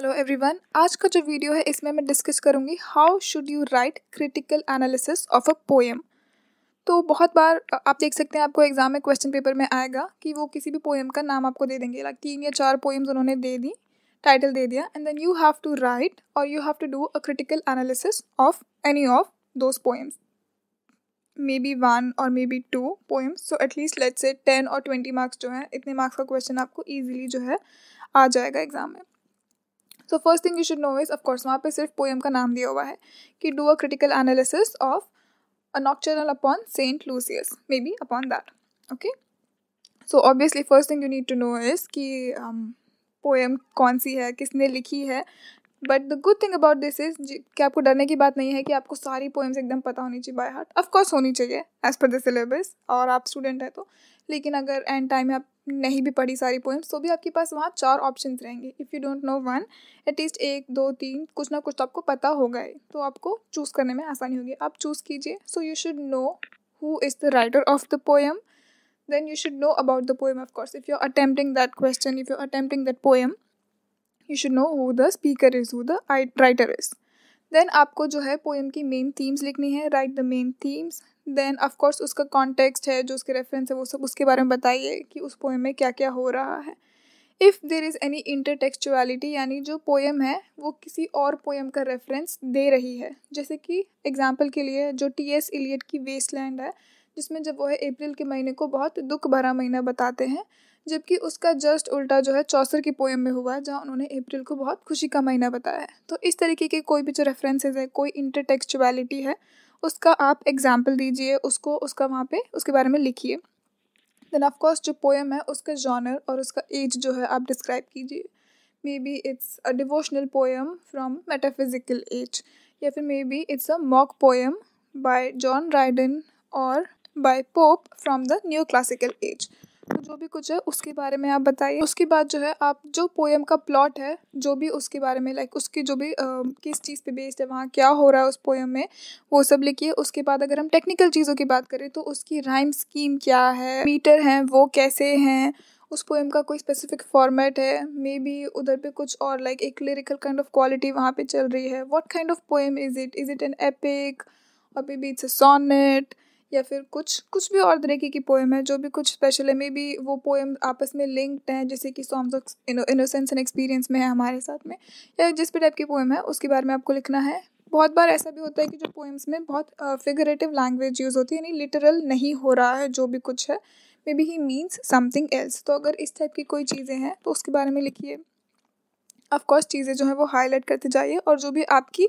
hello everyone आज का जो वीडियो है इसमें मैं डिस्कस करूँगी how should you write critical analysis of a poem तो बहुत बार आप देख सकते हैं आपको एग्जाम में क्वेश्चन पेपर में आएगा कि वो किसी भी पोएम का नाम आपको दे देंगे लाइक तीन या चार पोएम्स उन्होंने दे दी टाइटल दे दिया and then you have to write और you have to do a critical analysis of any of those poems may be one और may be two poems so at least let's say ten और twenty marks जो हैं इतने marks का question आपको easily जो है आ जाएगा एग्जाम में so first thing you should know is of course वहाँ पर सिर्फ पोएम का नाम दिया हुआ है कि do a critical analysis of a nocturnal upon Saint Lucius may be upon that okay so obviously first thing you need to know is कि पोएम um, कौन सी है किसने लिखी है but the good thing about this is कि आपको डरने की बात नहीं है कि आपको सारी पोएम्स एकदम पता होनी चाहिए बाय हार्ट ऑफकोर्स होनी चाहिए एज पर द सिलेबस और आप स्टूडेंट हैं तो लेकिन अगर एंड टाइम में आप नहीं भी पढ़ी सारी पोइम्स तो भी आपके पास वहाँ चार ऑप्शन रहेंगे if you don't know one at least एक दो तीन कुछ ना कुछ तो आपको पता होगा ही तो आपको चूज़ करने में आसानी होगी आप चूज़ कीजिए so you should know who is the writer of the poem then you should know about the poem of course if you are attempting that question if you attempting that poem you should know who the speaker is who the writer is then आपको जो है poem की main themes लिखनी है right the main themes then of course उसका context है जो उसके रेफरेंस है वो सब उसके बारे में बताइए कि उस पोएम में क्या क्या हो रहा है if there is any intertextuality यानी जो पोएम है वो किसी और पोएम का रेफरेंस दे रही है जैसे कि एग्जाम्पल के लिए जो टी एस इलियट की वेस्ट लैंड है जिसमें जब वो है अप्रैल के महीने को बहुत दुख भरा महीना बताते हैं जबकि उसका जस्ट उल्टा जो है चौसर की पोएम में हुआ जहाँ उन्होंने अप्रैल को बहुत खुशी का महीना बताया है तो इस तरीके के कोई भी जो रेफरेंसेज है कोई इंटरटेक्चुअलिटी है उसका आप एग्ज़ाम्पल दीजिए उसको उसका वहाँ पे उसके बारे में लिखिए देन ऑफकोर्स जो पोएम है उसका जॉनर और उसका एज जो है आप डिस्क्राइब कीजिए may B it's a devotional poem from metaphysical age या फिर may B it's a mock poem by John Dryden और by Pope from the neo classical age जो भी कुछ है उसके बारे में आप बताइए उसके बाद जो है आप जो पोएम का प्लॉट है जो भी उसके बारे में लाइक उसकी जो भी आ, किस चीज़ पे बेस्ड है वहाँ क्या हो रहा है उस पोएम में वो सब लिखिए उसके बाद अगर हम टेक्निकल चीज़ों की बात करें तो उसकी राइम स्कीम क्या है मीटर हैं वो कैसे हैं उस पोएम का कोई स्पेसिफिक फॉर्मेट है मे बी उधर पे कुछ और लाइक एक लिरिकल काइंड ऑफ क्वालिटी वहाँ पे चल रही है what kind of poem is it is it an epic और may B it's a sonnet या फिर कुछ कुछ भी और तरीके की पोएम है जो भी कुछ स्पेशल है मे बी वो पोएम आपस में लिंक्ड हैं जैसे कि Songs of Innocence and Experience में है हमारे साथ में या जिस भी टाइप की पोएम है उसके बारे में आपको लिखना है बहुत बार ऐसा भी होता है कि जो पोएम्स में बहुत फिगरेटिव लैंग्वेज यूज़ होती है यानी लिटरल नहीं हो रहा है जो भी कुछ है may be he means something else तो अगर इस टाइप की कोई चीज़ें हैं तो उसके बारे में लिखिए ऑफकोर्स चीज़ें जो हैं वो हाईलाइट करते जाइए और जो भी आपकी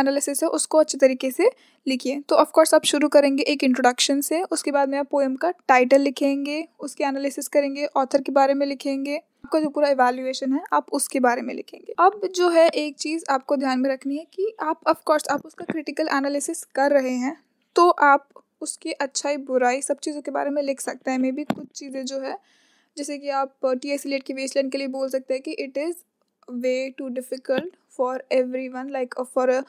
एनालिसिस है उसको अच्छे तरीके से लिखिए तो ऑफकोर्स आप शुरू करेंगे एक इंट्रोडक्शन से उसके बाद में आप पोएम का टाइटल लिखेंगे उसके एनालिसिस करेंगे ऑथर के बारे में लिखेंगे आपका जो पूरा इवेल्युएशन है आप उसके बारे में लिखेंगे अब जो है एक चीज़ आपको ध्यान में रखनी है कि आप ऑफकोर्स आप उसका क्रिटिकल एनालिसिस कर रहे हैं तो आप उसकी अच्छाई बुराई सब चीज़ों के बारे में लिख सकते हैं मे बी कुछ चीज़ें जो है जैसे कि आप टी एस लेट की वेस्टलैंड के लिए बोल सकते हैं कि it is way too difficult for everyone like for a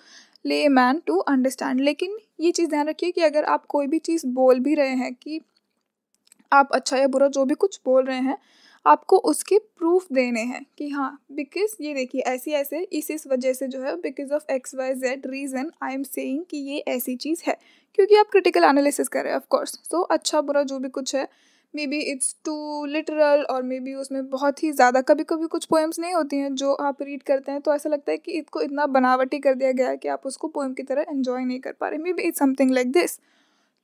layman to understand लेकिन ये चीज़ ध्यान रखिए कि अगर आप कोई भी चीज़ बोल भी रहे हैं कि आप अच्छा या बुरा जो भी कुछ बोल रहे हैं आपको उसके प्रूफ देने हैं कि हाँ बिकॉज ये देखिए ऐसी ऐसे इस इस वजह से जो है because of X Y Z reason I am saying कि ये ऐसी चीज़ है क्योंकि आप क्रिटिकल एनालिसिस कर रहे हैं ऑफ कोर्स सो अच्छा बुरा जो भी कुछ है may B it's too literal और मे बी उसमें बहुत ही ज़्यादा कभी कभी कुछ पोएम्स नहीं होती हैं जो आप रीड करते हैं तो ऐसा लगता है कि इसको इतना बनावटी कर दिया गया है कि आप उसको पोएम की तरह इन्जॉय नहीं कर पा रहे may be it's something like this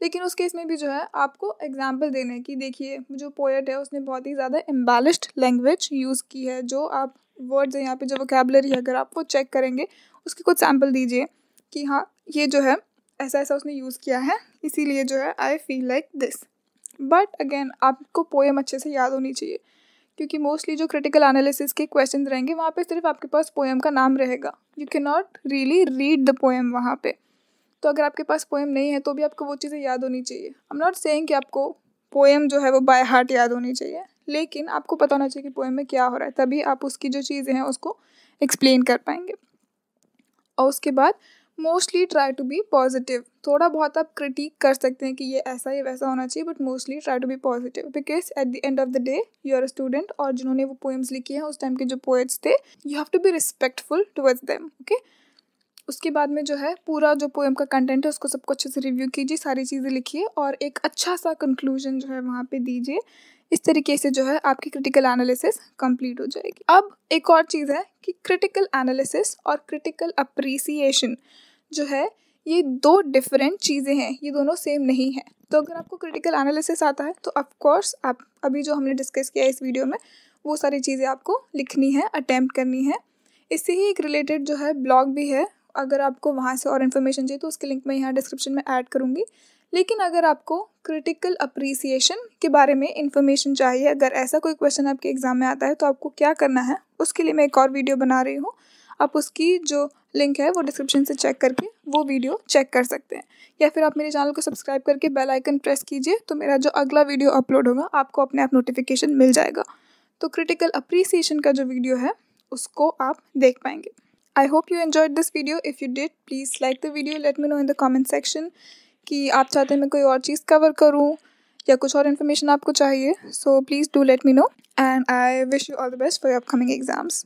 लेकिन उस केस में भी जो है आपको एग्जाम्पल देने की देखिए जो पोएट है उसने बहुत ही ज़्यादा एम्बेलिश्ड लैंग्वेज यूज़ की है जो आप वर्ड्स हैं यहाँ पे जो वोकेबलरी है अगर आप वो चेक करेंगे उसकी कुछ सैम्पल दीजिए कि हाँ ये जो है ऐसा ऐसा उसने यूज़ किया है इसीलिए जो है I feel like this but again आपको पोएम अच्छे से याद होनी चाहिए क्योंकि मोस्टली जो क्रिटिकल एनालिसिस के क्वेश्चन रहेंगे वहाँ पे सिर्फ आपके पास पोएम का नाम रहेगा you can not really read the poem वहाँ पे तो अगर आपके पास पोएम नहीं है तो भी आपको वो चीज़ें याद होनी चाहिए आई एम नॉट सेइंग कि आपको पोएम जो है वो बाय हार्ट याद होनी चाहिए लेकिन आपको पता होना चाहिए कि पोएम में क्या हो रहा है तभी आप उसकी जो चीज़ें हैं उसको एक्सप्लेन कर पाएंगे और उसके बाद mostly try to be positive थोड़ा बहुत आप क्रिटिक कर सकते हैं कि ये ऐसा या वैसा होना चाहिए but mostly try to be positive because at the end of the day you are student और जिन्होंने वो पोएम्स लिखी हैं उस टाइम के जो पोएट्स थे you have to be respectful towards them okay उसके बाद में जो है पूरा जो पोएम का कंटेंट है उसको सबको अच्छे से रिव्यू कीजिए सारी चीज़ें लिखिए और एक अच्छा सा कंक्लूजन जो है वहाँ पे दीजिए इस तरीके से जो है आपकी क्रिटिकल एनालिसिस कंप्लीट हो जाएगी अब एक और चीज़ है कि क्रिटिकल एनालिसिस और क्रिटिकल अप्रिसिएशन जो है ये दो डिफरेंट चीज़ें हैं ये दोनों सेम नहीं है तो अगर आपको क्रिटिकल एनालिसिस आता है तो ऑफकोर्स आप अभी जो हमने डिस्कस किया इस वीडियो में वो सारी चीज़ें आपको लिखनी है अटैम्प्ट करनी है इससे ही एक रिलेटेड जो है ब्लॉग भी है अगर आपको वहाँ से और इन्फॉर्मेशन चाहिए तो उसके लिंक मैं यहाँ डिस्क्रिप्शन में ऐड करूँगी लेकिन अगर आपको क्रिटिकल अप्रिसिएशन के बारे में इन्फॉर्मेशन चाहिए अगर ऐसा कोई क्वेश्चन आपके एग्ज़ाम में आता है तो आपको क्या करना है उसके लिए मैं एक और वीडियो बना रही हूँ आप उसकी जो लिंक है वो डिस्क्रिप्शन से चेक करके वो वीडियो चेक कर सकते हैं या फिर आप मेरे चैनल को सब्सक्राइब करके बेल आइकन प्रेस कीजिए तो मेरा जो अगला वीडियो अपलोड होगा आपको अपने आप नोटिफिकेशन मिल जाएगा तो क्रिटिकल अप्रिसिएशन का जो वीडियो है उसको आप देख पाएंगे I hope you enjoyed this video if you did please like the video let me know in the comment section कि आप चाहते हैं मैं कोई और चीज़ कवर करूँ या कुछ और इन्फॉर्मेशन आपको चाहिए so please do let me know and I wish you all the best for your upcoming exams